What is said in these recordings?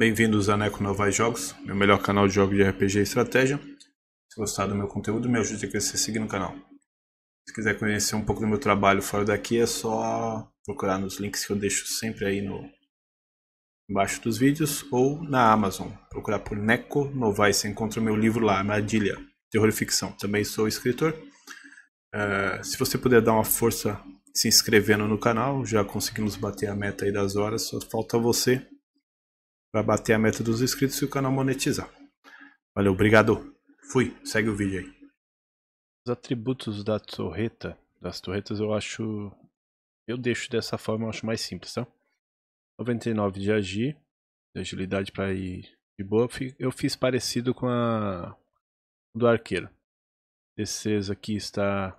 Bem-vindos a Neco Novais Jogos, meu melhor canal de jogos de RPG e estratégia. Se gostar do meu conteúdo, me ajude a crescer seguir no canal. Se quiser conhecer um pouco do meu trabalho fora daqui, é só procurar nos links que eu deixo sempre aí no embaixo dos vídeos ou na Amazon. Procurar por Neco Novais, você encontra o meu livro lá, Armadilha, Terror e Ficção. Também sou escritor. Uh, se você puder dar uma força se inscrevendo no canal, já conseguimos bater a meta aí das horas, só falta você para bater a meta dos inscritos e o canal monetizar. Valeu, obrigado. Fui, segue o vídeo aí. Os atributos da torreta, das torretas eu acho, eu deixo dessa forma, eu acho mais simples, tá? 99 de agir, de agilidade para ir de boa. Eu fiz parecido com a do arqueiro. Defesa aqui está,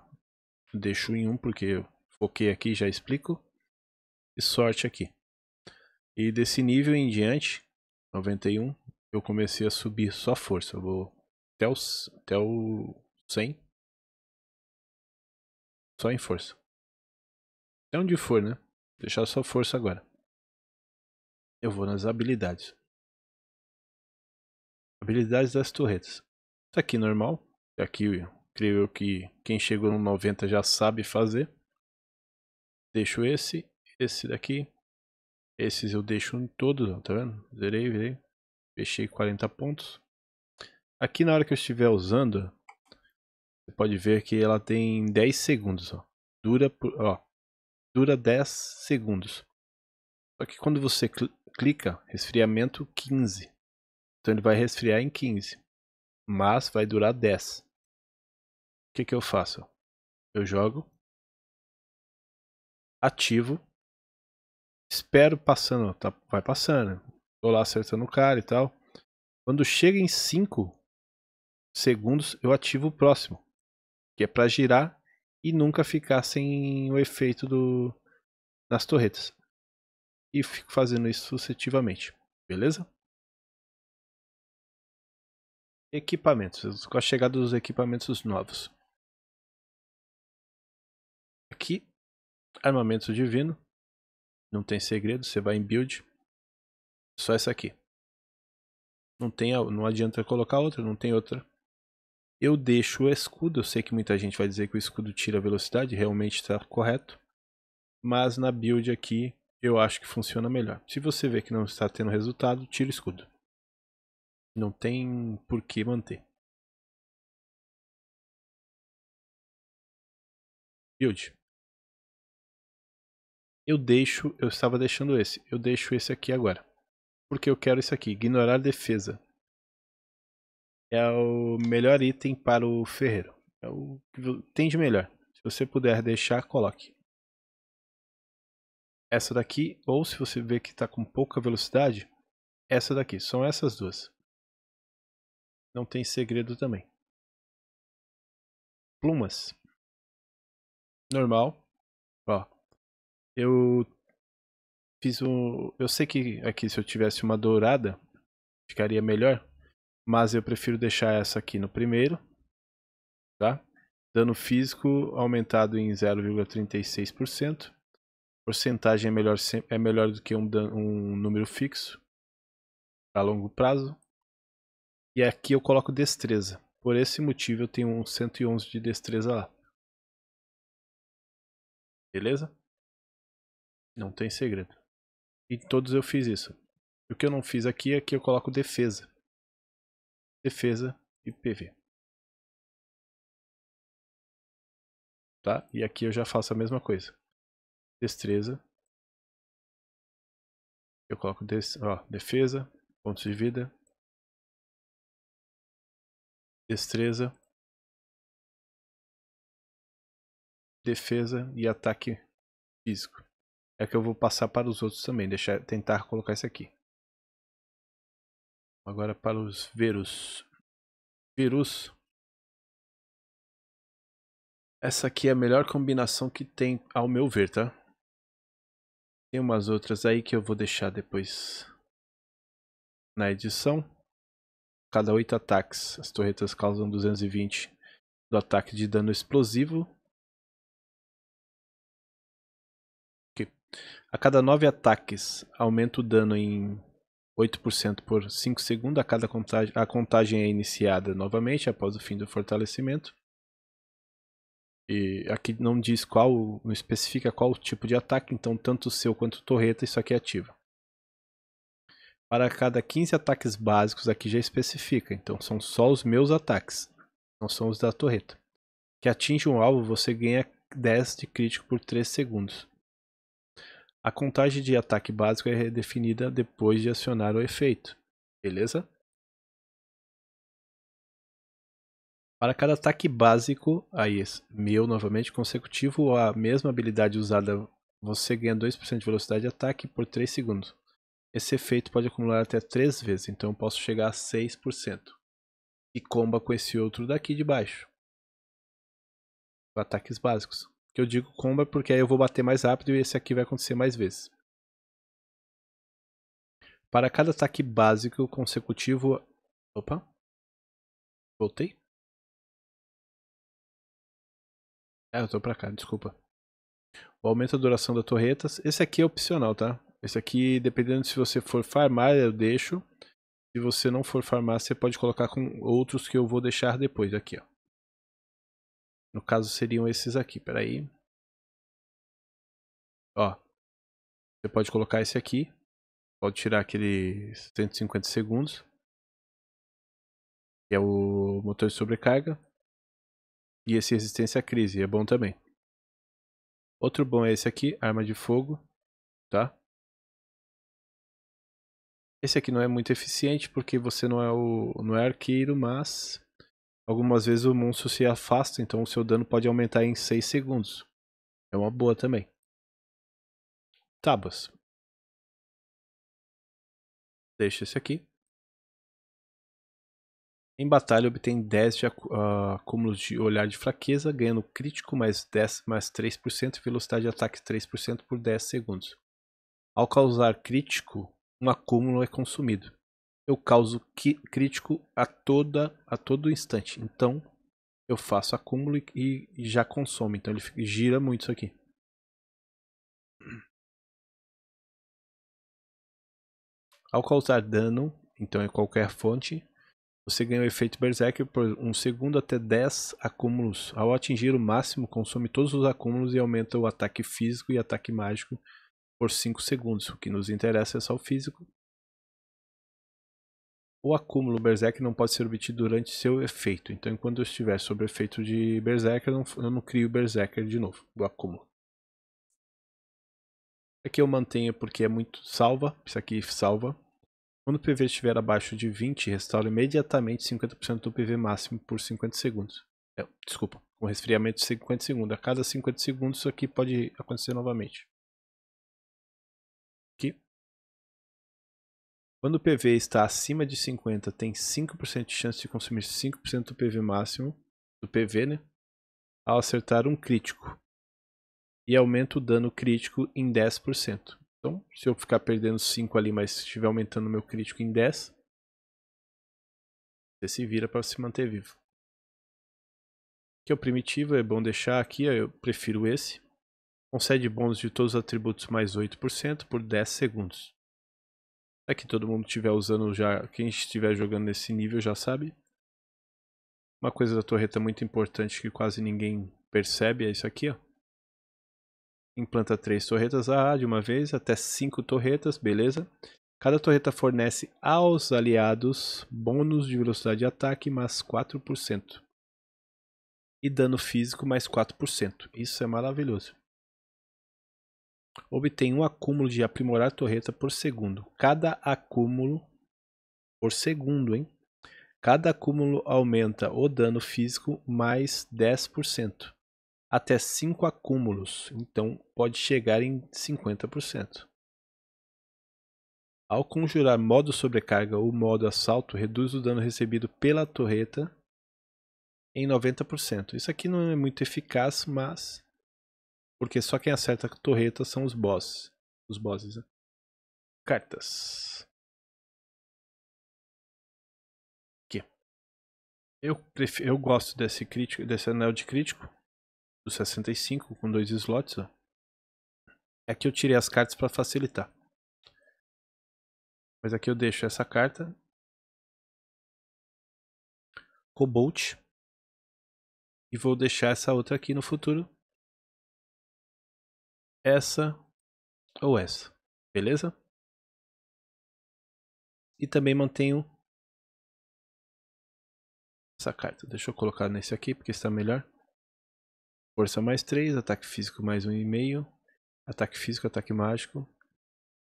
deixo em 1 um porque eu foquei aqui, já explico. E sorte aqui. E desse nível em diante, 91, eu comecei a subir só força. Eu vou até, os, até o 100. Só em força. Até onde for, né? Vou deixar só força agora. Eu vou nas habilidades. Habilidades das torretas. Isso aqui normal. Aqui creio que quem chegou no 90 já sabe fazer. Deixo esse, esse daqui, esses eu deixo em todos, tá vendo? Zerei, virei. Fechei 40 pontos. Aqui na hora que eu estiver usando, você pode ver que ela tem 10 segundos, ó. Dura, ó, dura 10 segundos. Só que quando você cl clica, resfriamento 15. Então ele vai resfriar em 15, mas vai durar 10. O que, que eu faço? Eu jogo, ativo espero passando, tá, vai passando. Tô lá acertando o cara e tal. Quando chega em 5 segundos, eu ativo o próximo. Que é para girar e nunca ficar sem o efeito do nas torretas. E fico fazendo isso sucessivamente. Beleza? Equipamentos. Com a chegada dos equipamentos novos. Aqui, armamento divino. Não tem segredo, você vai em build. Só essa aqui. Não, tem, não adianta colocar outra, não tem outra. Eu deixo o escudo, eu sei que muita gente vai dizer que o escudo tira a velocidade, realmente está correto. Mas na build aqui, eu acho que funciona melhor. Se você vê que não está tendo resultado, tira o escudo. Não tem por que manter. Build eu deixo, eu estava deixando esse, eu deixo esse aqui agora. Porque eu quero isso aqui, ignorar defesa. É o melhor item para o ferreiro. É o que tem de melhor. Se você puder deixar, coloque. Essa daqui, ou se você vê que está com pouca velocidade, essa daqui. São essas duas. Não tem segredo também. Plumas. Normal. Ó, eu fiz um. Eu sei que aqui se eu tivesse uma dourada, ficaria melhor. Mas eu prefiro deixar essa aqui no primeiro. Tá? Dano físico aumentado em 0,36%. Porcentagem é melhor, é melhor do que um, dano, um número fixo a longo prazo. E aqui eu coloco destreza. Por esse motivo eu tenho um 111 de destreza lá. Beleza? Não tem segredo. E todos eu fiz isso. o que eu não fiz aqui é que eu coloco defesa. Defesa e PV. Tá? E aqui eu já faço a mesma coisa. Destreza. Eu coloco des ó, defesa, pontos de vida. Destreza. Defesa e ataque físico. É que eu vou passar para os outros também, deixar, tentar colocar isso aqui. Agora para os vírus. Vírus. Essa aqui é a melhor combinação que tem, ao meu ver, tá? Tem umas outras aí que eu vou deixar depois na edição. Cada 8 ataques, as torretas causam 220 do ataque de dano explosivo A cada 9 ataques, aumenta o dano em 8% por 5 segundos. A cada contagem, a contagem é iniciada novamente após o fim do fortalecimento. E aqui não diz qual, não especifica qual tipo de ataque, então tanto o seu quanto o torreta isso aqui é ativa. Para cada 15 ataques básicos aqui já especifica, então são só os meus ataques, não são os da torreta. Que atinge um alvo, você ganha 10 de crítico por 3 segundos. A contagem de ataque básico é redefinida depois de acionar o efeito, beleza? Para cada ataque básico, aí meu novamente consecutivo a mesma habilidade usada, você ganha 2% de velocidade de ataque por 3 segundos. Esse efeito pode acumular até 3 vezes, então eu posso chegar a 6%. E comba com esse outro daqui de baixo. Ataques básicos. Que eu digo comba porque aí eu vou bater mais rápido e esse aqui vai acontecer mais vezes. Para cada ataque básico consecutivo... Opa. Voltei? É, eu tô pra cá, desculpa. O aumento da duração das torretas. Esse aqui é opcional, tá? Esse aqui, dependendo se você for farmar, eu deixo. Se você não for farmar, você pode colocar com outros que eu vou deixar depois aqui, ó. No caso, seriam esses aqui. Peraí. Ó. Você pode colocar esse aqui. Pode tirar aquele 150 segundos. Que é o motor de sobrecarga. E esse resistência à crise. É bom também. Outro bom é esse aqui. Arma de fogo. Tá? Esse aqui não é muito eficiente porque você não é o não é arqueiro, mas Algumas vezes o monstro se afasta, então o seu dano pode aumentar em 6 segundos. É uma boa também. Tabas. Deixa esse aqui. Em batalha obtém 10 de ah, acúmulos de olhar de fraqueza, ganhando crítico mais 10 mais 3% e velocidade de ataque 3% por 10 segundos. Ao causar crítico, um acúmulo é consumido. Eu causo crítico a toda a todo instante. Então eu faço acúmulo e, e já consome. Então ele fica, gira muito isso aqui. Ao causar dano, então em qualquer fonte, você ganha o efeito Berserk por um segundo até 10 acúmulos. Ao atingir o máximo, consome todos os acúmulos e aumenta o ataque físico e ataque mágico por 5 segundos. O que nos interessa é só o físico. O acúmulo Berserk não pode ser obtido durante seu efeito. Então, enquanto eu estiver sob efeito de Berserker, eu não, eu não crio Berserker de novo, do acúmulo. Aqui eu mantenho porque é muito salva. Isso aqui salva. Quando o PV estiver abaixo de 20, restaura imediatamente 50% do PV máximo por 50 segundos. É, desculpa, com resfriamento de 50 segundos. A cada 50 segundos isso aqui pode acontecer novamente. Quando o PV está acima de 50, tem 5% de chance de consumir 5% do PV máximo, do PV, né? Ao acertar um crítico. E aumenta o dano crítico em 10%. Então, se eu ficar perdendo 5 ali, mas estiver aumentando o meu crítico em 10, você se vira para se manter vivo. Que é o primitivo, é bom deixar aqui, eu prefiro esse. Concede bônus de todos os atributos mais 8% por 10 segundos. É que todo mundo estiver usando já, quem estiver jogando nesse nível já sabe. Uma coisa da torreta muito importante que quase ninguém percebe é isso aqui, ó. Implanta três torretas A ah, de uma vez, até cinco torretas, beleza? Cada torreta fornece aos aliados bônus de velocidade de ataque mais 4% e dano físico mais 4%. Isso é maravilhoso obtém um acúmulo de aprimorar torreta por segundo. Cada acúmulo por segundo, hein? Cada acúmulo aumenta o dano físico mais 10%. Até 5 acúmulos, então pode chegar em 50%. Ao conjurar modo sobrecarga ou modo assalto, reduz o dano recebido pela torreta em 90%. Isso aqui não é muito eficaz, mas porque só quem acerta a torreta são os bosses. Os bosses, né? Cartas. Aqui. Eu, prefiro, eu gosto desse, crítico, desse anel de crítico. Do 65, com dois slots. Ó. É que eu tirei as cartas para facilitar. Mas aqui eu deixo essa carta. Cobalt. E vou deixar essa outra aqui no futuro essa ou essa, beleza? E também mantenho essa carta. Deixa eu colocar nesse aqui porque está melhor. Força mais 3, ataque físico mais 1,5, ataque físico, ataque mágico.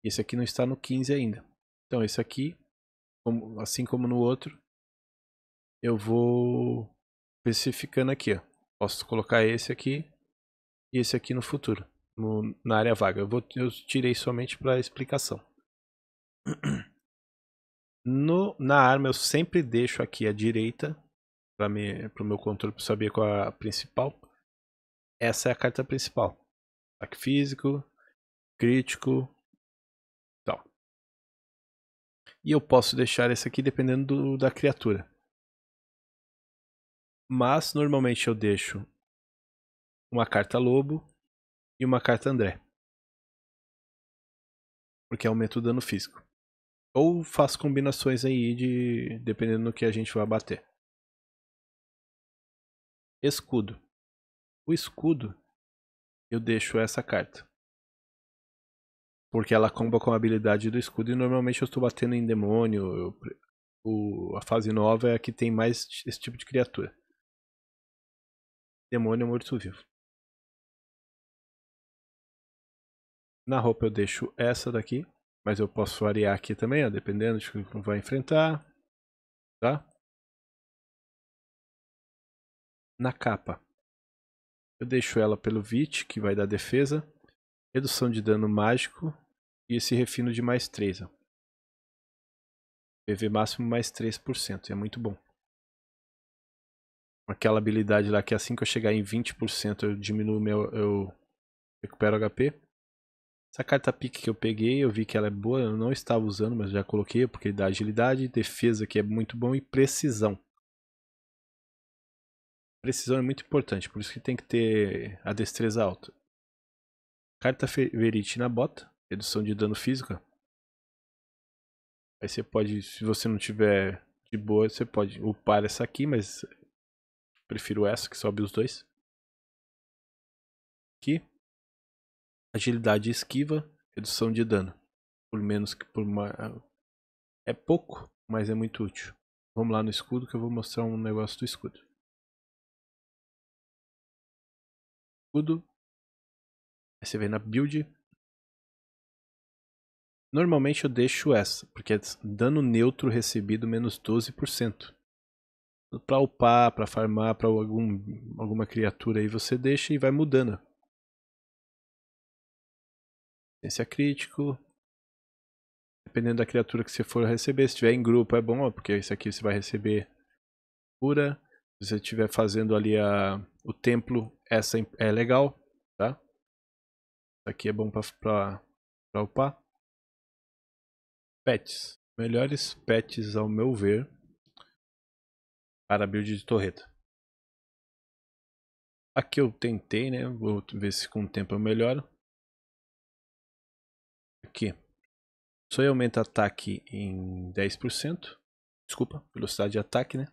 Esse aqui não está no 15 ainda. Então esse aqui, como, assim como no outro, eu vou especificando aqui. Ó. Posso colocar esse aqui e esse aqui no futuro no, na área vaga. Eu, vou, eu tirei somente para explicação. No, na arma eu sempre deixo aqui a direita para o meu controle para saber qual é a principal. Essa é a carta principal. Ataque físico, crítico, tal. E eu posso deixar esse aqui dependendo do, da criatura. Mas normalmente eu deixo uma carta lobo e uma carta André. Porque aumenta o dano físico. Ou faço combinações aí de. dependendo do que a gente vai bater. Escudo. O escudo eu deixo essa carta. Porque ela comba com a habilidade do escudo e normalmente eu estou batendo em demônio. Eu, o, a fase nova é a que tem mais esse tipo de criatura. Demônio morto-vivo. Na roupa eu deixo essa daqui, mas eu posso variar aqui também, ó, dependendo de como vai enfrentar, tá? Na capa, eu deixo ela pelo VIT, que vai dar defesa, redução de dano mágico e esse refino de mais 3, ó. PV máximo mais 3%, é muito bom. Aquela habilidade lá que assim que eu chegar em 20% eu diminuo meu, eu recupero HP. Essa carta pique que eu peguei, eu vi que ela é boa, eu não estava usando, mas já coloquei, porque dá agilidade, defesa que é muito bom e precisão. Precisão é muito importante, por isso que tem que ter a destreza alta. Carta Verite na bota, redução de dano físico. Aí você pode, se você não tiver de boa, você pode upar essa aqui, mas prefiro essa que sobe os dois. Aqui. Agilidade e esquiva, redução de dano. Por menos que por É pouco, mas é muito útil. Vamos lá no escudo que eu vou mostrar um negócio do escudo. Escudo. Aí você vem na build. Normalmente eu deixo essa, porque é dano neutro recebido menos 12%. Pra upar, pra farmar, pra algum, alguma criatura aí você deixa e vai mudando. Ciência é crítico. Dependendo da criatura que você for receber. Se tiver em grupo é bom, porque isso aqui você vai receber cura. Se você estiver fazendo ali a, o templo, essa é legal, tá? Isso aqui é bom para upar. Pets. Melhores pets, ao meu ver, para build de torreta. Aqui eu tentei, né? Vou ver se com o tempo eu melhoro. Aqui. Só aumenta ataque em 10%. Desculpa, velocidade de ataque, né?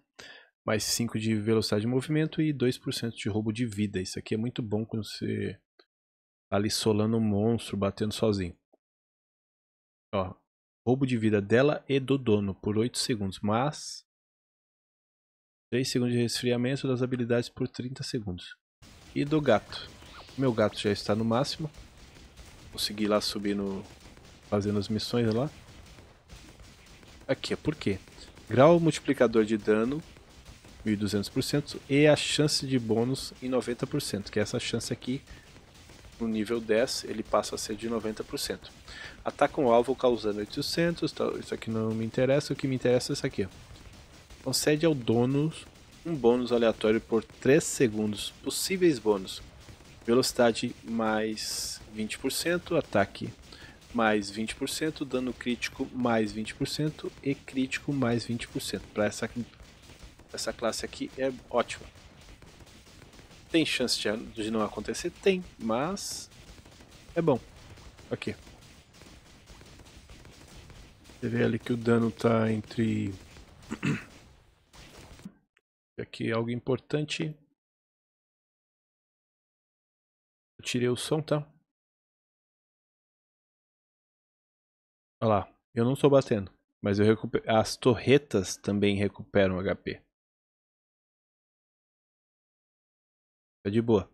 Mais 5 de velocidade de movimento e 2% de roubo de vida. Isso aqui é muito bom quando você tá ali solando um monstro, batendo sozinho. Ó, roubo de vida dela e do dono por 8 segundos, mas 3 segundos de resfriamento das habilidades por 30 segundos. E do gato. Meu gato já está no máximo. Consegui lá subir no fazendo as missões lá. Aqui, por quê? Grau multiplicador de dano 1200% e a chance de bônus em 90%, que é essa chance aqui no nível 10 ele passa a ser de 90%. Ataca um alvo causando 800, isso aqui não me interessa, o que me interessa é isso aqui. Concede ao dono um bônus aleatório por 3 segundos, possíveis bônus. Velocidade mais 20%, ataque mais 20%, dano crítico mais 20% e crítico mais 20%. Para essa, essa classe aqui é ótima. Tem chance de não acontecer? Tem, mas é bom. Aqui. Você vê ali que o dano tá entre... Aqui algo importante. Eu tirei o som, tá? Olha lá, eu não estou batendo, mas eu as torretas também recuperam HP. Tá de boa.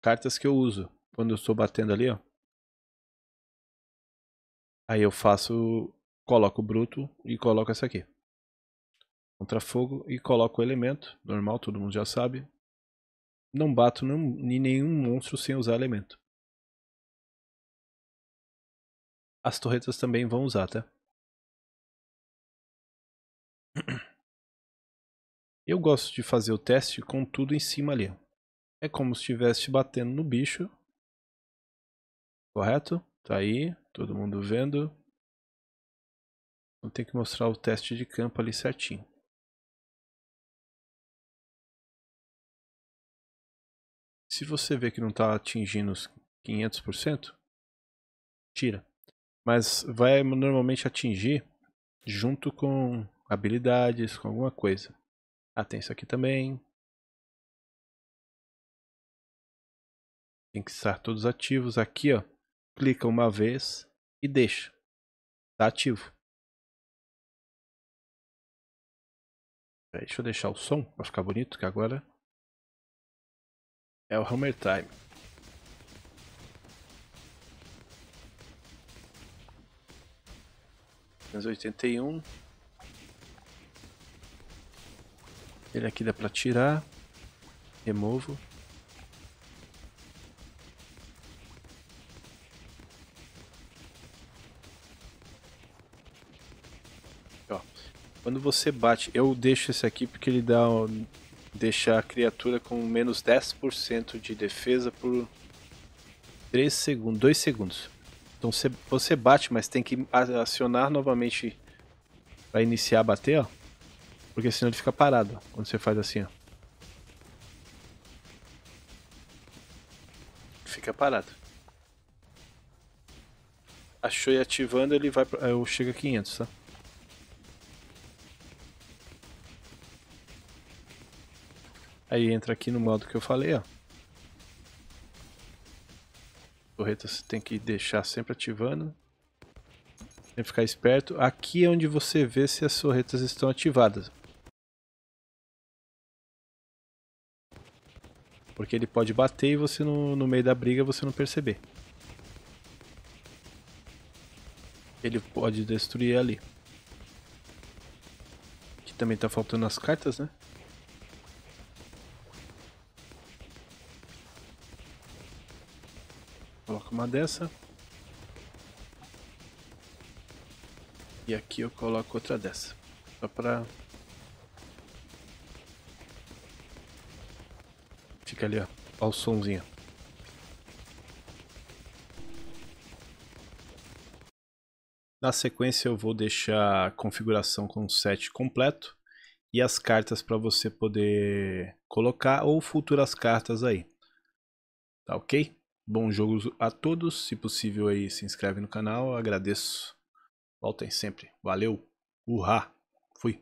Cartas que eu uso. Quando eu estou batendo ali, ó. Aí eu faço, coloco o bruto e coloco essa aqui. Contra fogo e coloco o elemento, normal, todo mundo já sabe. Não bato em nenhum monstro sem usar elemento. As torretas também vão usar, tá? Eu gosto de fazer o teste com tudo em cima ali. É como se estivesse batendo no bicho. Correto? Tá aí, todo mundo vendo. Vou tem que mostrar o teste de campo ali certinho. Se você vê que não está atingindo os 500%, tira mas vai normalmente atingir junto com habilidades, com alguma coisa. Ah, tem isso aqui também. Tem que estar todos ativos. Aqui, ó, clica uma vez e deixa. Está ativo. Deixa eu deixar o som para ficar bonito, que agora é o Hammer Time. 381. Ele aqui dá pra tirar. Removo. Ó, quando você bate, eu deixo esse aqui porque ele dá deixa a criatura com menos 10% de defesa por 3 segundos, 2 segundos. Então você bate, mas tem que acionar novamente para iniciar a bater, ó. Porque senão ele fica parado, quando você faz assim, ó. Fica parado. Achou e ativando, ele vai pra... Eu chego a 500, tá? Aí entra aqui no modo que eu falei, ó torreta você tem que deixar sempre ativando. Tem que ficar esperto. Aqui é onde você vê se as torretas estão ativadas. Porque ele pode bater e você no, no meio da briga você não perceber. Ele pode destruir ali. Aqui também tá faltando as cartas, né? uma dessa. E aqui eu coloco outra dessa. Só pra... Fica ali, ó. Ó o somzinho. Na sequência eu vou deixar a configuração com o set completo e as cartas para você poder colocar ou futuras cartas aí. Tá ok? Bom jogo a todos. Se possível aí se inscreve no canal. Eu agradeço. Voltem sempre. Valeu. Uhá. Fui.